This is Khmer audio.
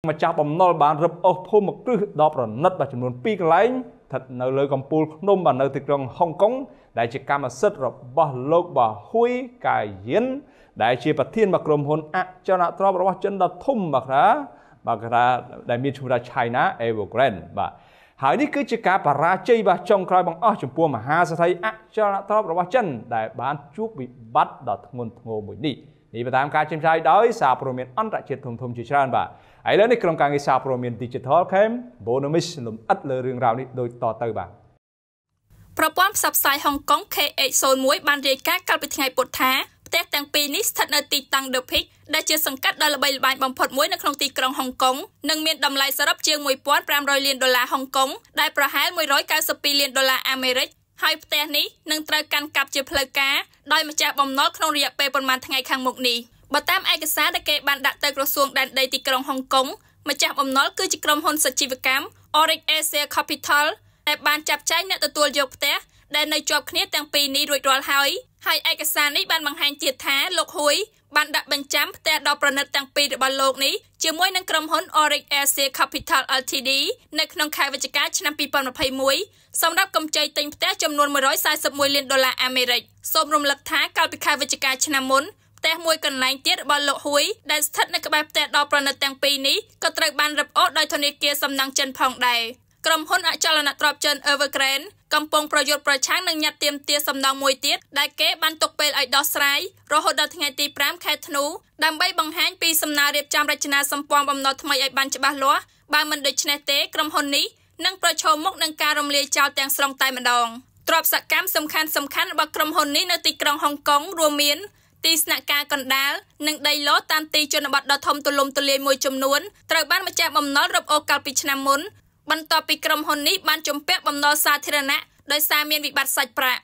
ម្ចាស់បំណុលបានរឹបអូសភូមិគ្រឹះដល់ប្រណិតបាទចំនួន2កន្លែងស្ថិតនៅលើកំពូលភ្នំបាទនៅទីក្រុងហុងកុងដែលជាកម្មសិទ្ធិរបស់លោកបាហ៊ុយកាយិនដែលជាប្រធានរបស់ក្រុមហ៊ុនអចលនទ្រព្យរបស់ចិនដ៏ធំបាទណាបាទគេថាដែលមានឈ្មោះថា China Evergrande បាទហើយនេះគឺជាការបរាជ័យរបស់ចុងក្រោយបង្អស់ចំពោះមហាសេដ្ឋីអចលនទ្រព្យរបស់ចិនដែលបានជួបវិបត្តិដ៏ធ្ងន់ធ្ងរមួយនេះនេះតាមការជំរាយដោយសារព័ត៌មានអន្តរជាតិធំធំជាច្រើន បាទឥឡូវនេះក្រុមការងារសារព័ត៌មាន Digital Cambonomics លំអិតលើរឿងរ៉ាវនេះដូចតទៅបាទប្រព័ន្ធផ្សព្វផ្សាយហុងកុង KH01 បានរាយការណ៍កាលពីថ្ងៃពុធថាផ្ទះទាំងពីរនេះស្ថិតនៅទីតាំង The Peak ដែលជាសង្កាត់ដ៏ល្បីល្បាញបំផុតមួយនៅក្នុងទីក្រុងហុងកុងនិងមានតម្លៃសរុបជាង1500លានដុល្លារហុងកុងដែលប្រហែល192លានដុល្លារអាមេរិកហើយផ្ទះនេះនឹងត្រូវកាន់កាប់ជាផ្លូវការដោយម្ចាស់បំណុលក្នុងរយៈពេលប្រហែលថ្ងៃខាងមុខនេះបើតាមឯកសារដែលគេបានដាក់ទៅក្រសួងដែនដីទីក្រុងហុងកុងម្ចាស់បំណុលគឺជាក្រុមហ៊ុនសជីវកម្ម Oric Asia Capital ដែលបានចាប់ចែងអ្នកទទួលយកផ្ទះដែលនៅជាប់គ្នាទាំងពីរនេះរួចរាល់ហើយហើយឯកសារនេះបានបង្ហាញទៀតថា លោកហ៊ួយបានដាក់បញ្ចាំផ្ទះដ៏ប្រណិតទាំងពីររបស់លោកនេះជាមួយនឹងក្រុមហ៊ុន Oryx Asia Capital Ltd នៅក្នុងខែវិច្ឆិកាឆ្នាំ2021សម្រាប់កម្ចីទិញផ្ទះចំនួន141លានដុល្លារអាមេរិកសូមរំលឹកថាកាលពីខែវិច្ឆិកាឆ្នាំមុនផ្ទះមួយកន្លែងទៀតរបស់លោកហ៊ួយ ដែលស្ថិតនៅក្បែរផ្ទះដ៏ប្រណិតទាំងពីរនេះក៏ត្រូវបានរឹបអូសដោយធនាគារសំណង់ចិនផងដែរក្រុមហ៊ុនអចលនទ្រព្យចិន Evergrande កំពុងប្រយុទ្ធប្រឆាំងនឹងញត្តិទាមទារសំណងមួយទៀតដែលគេបានទុកពេលឲ្យដោះស្រាយរហូតដល់ថ្ងៃទី5ខែធ្នូដើម្បីបង្ហាញពីសំណើរៀបចំរចនាសម្ព័ន្ធបំណុលថ្មីឲ្យបានច្បាស់លាស់បើមិនដូច្នេះទេក្រុមហ៊ុននេះនឹងប្រឈមមុខនឹងការរំលាយចោលទាំងស្រុងតែម្ដងទ្រព្យសកម្មសំខាន់សំខាន់របស់ក្រុមហ៊ុននេះនៅទីក្រុងហុងកុងរួមមាន ទីស្នាក់ការកណ្ដាលនិងដីឡូតាមទីជនបទដ៏ធំទូលំទូលាយមួយចំនួនត្រូវបានម្ចាស់បំណុលរឹបអូសកាលពីឆ្នាំមុនបន្ទាប់ពីក្រុមហ៊ុននេះបានជំពាក់បំណុលសាធារណៈដោយសារមានវិបត្តិសាច់ប្រាក់